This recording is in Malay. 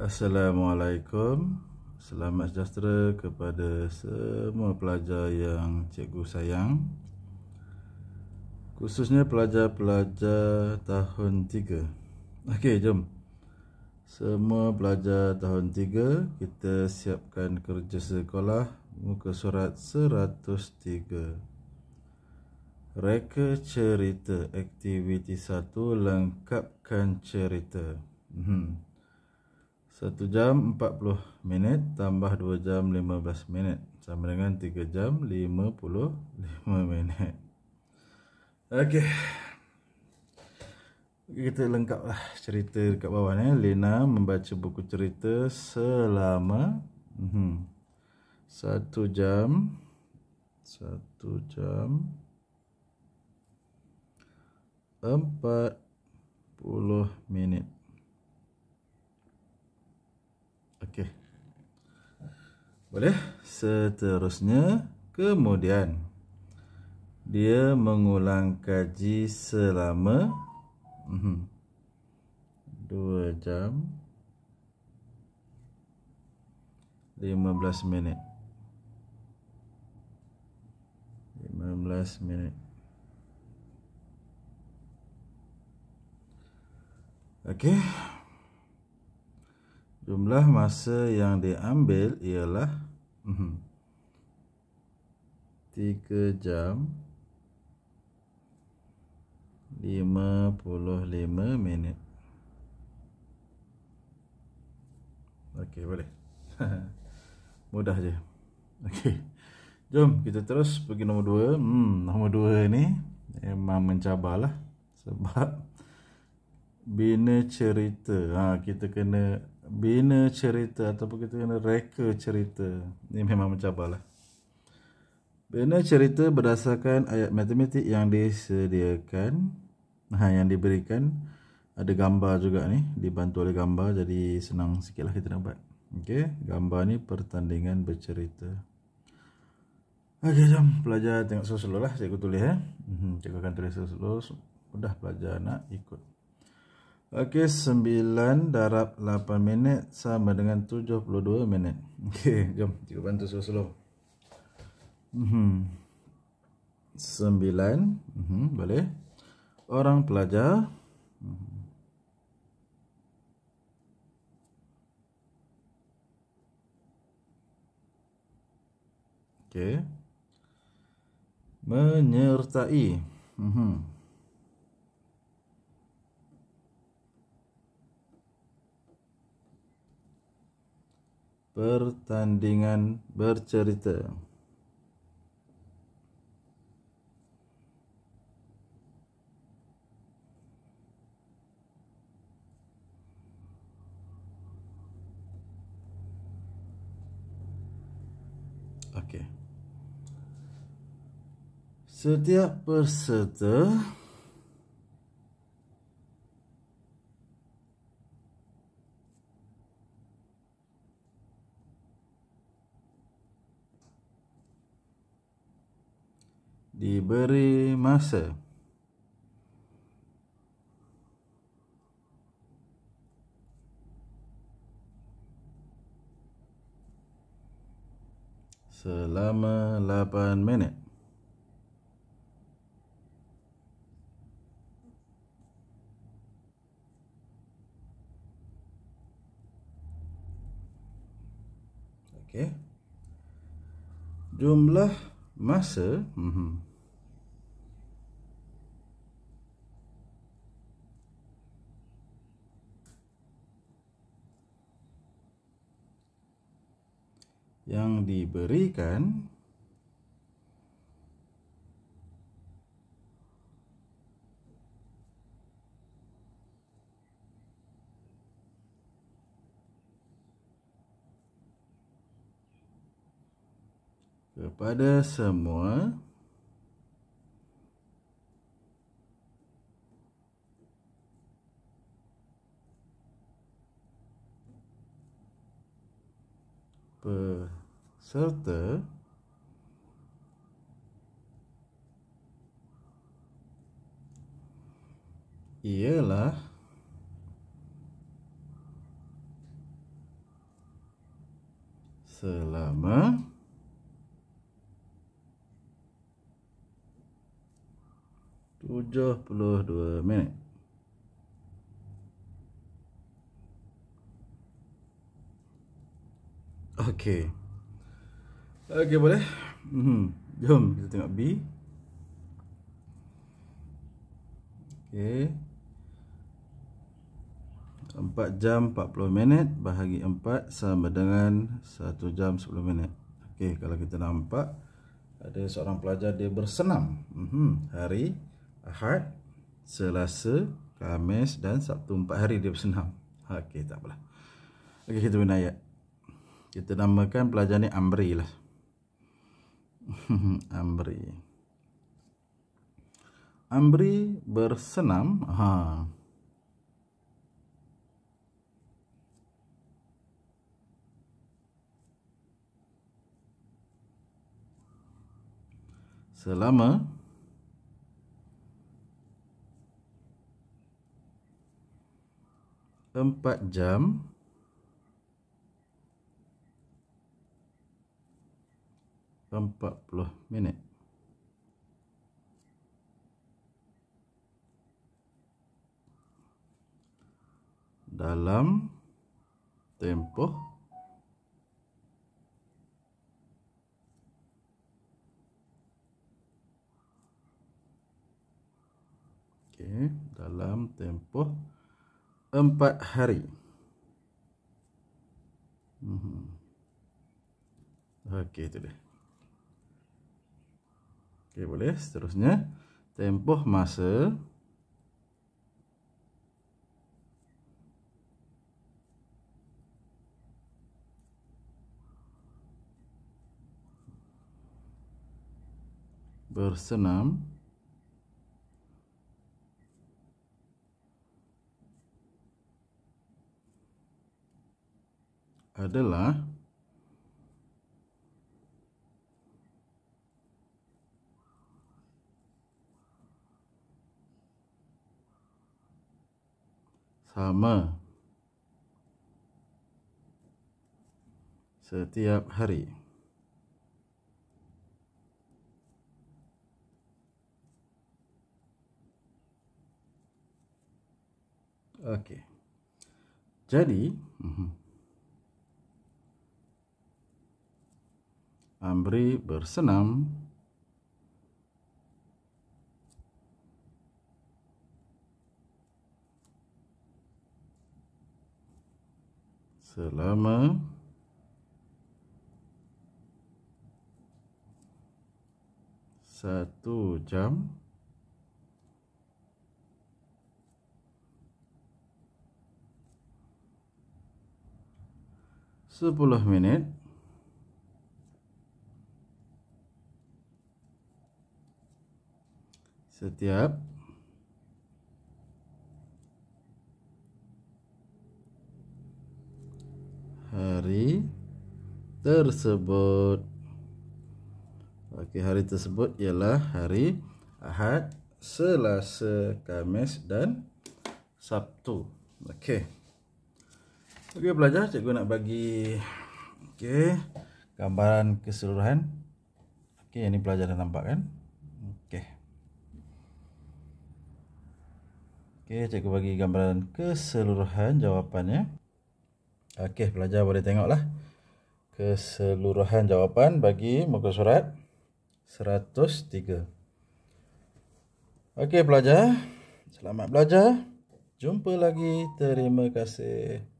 Assalamualaikum Selamat sejahtera kepada semua pelajar yang cikgu sayang Khususnya pelajar-pelajar tahun 3 Okey, jom Semua pelajar tahun 3 Kita siapkan kerja sekolah Muka surat 103 Reka cerita Aktiviti 1 Lengkapkan cerita hmm. Satu jam empat puluh minit tambah dua jam lima belas minit sama dengan tiga jam lima puluh lima minit. Okey. Kita lengkaplah cerita dekat bawah ni. Lena membaca buku cerita selama hmm, satu -hmm, 1 jam 1 jam 40 minit. Boleh? Seterusnya, kemudian dia mengulang kaji selama mhm, dua jam lima belas minit. lima belas minit. Okay. Jumlah masa yang diambil ialah 3 mhm, jam 55 minit. Okey, boleh. Mudah je. Okey. Jom kita terus pergi nombor 2. Hmm, nombor 2 ni memang mencabarlah sebab bina cerita. Ha, kita kena bina cerita ataupun kita kena reka cerita. Ini memang mencabar lah. Bina cerita berdasarkan ayat matematik yang disediakan. Ha, yang diberikan. Ada gambar juga ni. Dibantu oleh gambar jadi senang sikit lah kita dapat. Okay. Gambar ni pertandingan bercerita. Okay jom pelajar tengok slow-slow lah. Cikgu tulis eh. Mhm, cikgu akan tulis slow-slow. Mudah pelajar nak ikut. Okey, 9 darab 8 minit sama dengan 72 minit. Okey, jom kita bantu slow-slow. Mhm. 9, mhm, boleh. Orang pelajar. Mhm. Okey. Menyertai. Mhm. pertandingan bercerita. Okey. Setiap peserta diberi masa selama 8 minit okey jumlah masa mm -hmm. yang diberikan kepada semua per serta ialah selama tujuh puluh dua minit okay Okey boleh. Mhm. Jom kita tengok B. Okey. 4 jam 40 minit bahagi 4 sama dengan 1 jam 10 minit. Okey, kalau kita nampak ada seorang pelajar dia bersenam. Mhm. Hari Ahad, Selasa, Khamis dan Sabtu 4 hari dia bersenam. Okey, tak apalah. Okey, kita guna ayat. Kita namakan pelajar ni Amri lah. Amri. Amri bersenam. Ha. Selama empat jam. 40 minit. Dalam tempoh 4 hari hmm. Okey itu dia Okey boleh seterusnya tempoh masa bersenam adalah sama setiap hari Okey. Jadi, mhm. Amri bersenam selama satu jam sepuluh minit setiap tersebut. Okey, hari tersebut ialah hari Ahad, Selasa, Kamis dan Sabtu. Okey. Okey, pelajar, cikgu nak bagi okey, gambaran keseluruhan. Okey, ini pelajar dah nampak kan? Okey. Okey, cikgu bagi gambaran keseluruhan jawapannya. Okey, pelajar boleh tengok lah keseluruhan jawapan bagi muka surat 103. Okey pelajar, selamat belajar. Jumpa lagi. Terima kasih.